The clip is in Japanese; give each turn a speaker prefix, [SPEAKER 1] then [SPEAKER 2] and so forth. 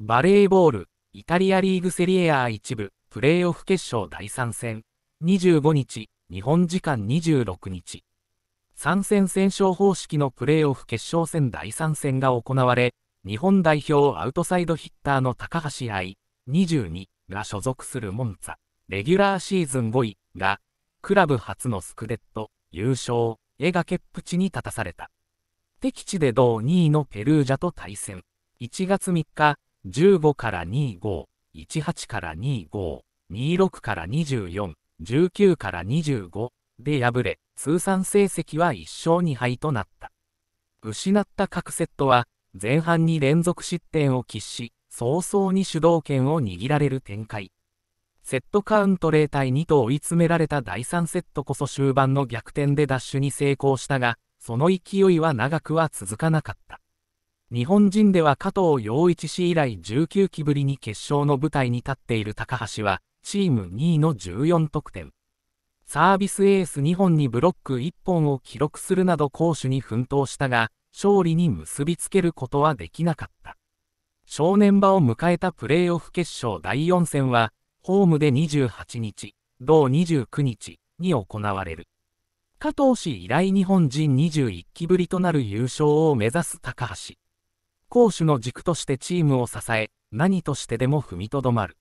[SPEAKER 1] バレーボール、イタリアリーグセリエ A 一部、プレーオフ決勝第3戦。25日、日本時間26日。3戦戦勝方式のプレーオフ決勝戦第3戦が行われ、日本代表アウトサイドヒッターの高橋愛、22が所属するモンツァ、レギュラーシーズン5位が、クラブ初のスクデット、優勝、エガケップちに立たされた。敵地で同2位のペルージャと対戦。1月3日、15から25、18から25、26から24、19から25で敗れ、通算成績は1勝2敗となった。失った各セットは、前半に連続失点を喫し、早々に主導権を握られる展開。セットカウント0対2と追い詰められた第3セットこそ終盤の逆転でダッシュに成功したが、その勢いは長くは続かなかった。日本人では加藤陽一氏以来19期ぶりに決勝の舞台に立っている高橋は、チーム2位の14得点。サービスエース2本にブロック1本を記録するなど攻守に奮闘したが、勝利に結びつけることはできなかった。正念場を迎えたプレーオフ決勝第4戦は、ホームで28日、同29日に行われる。加藤氏以来日本人21期ぶりとなる優勝を目指す高橋。攻守の軸としてチームを支え、何としてでも踏みとどまる。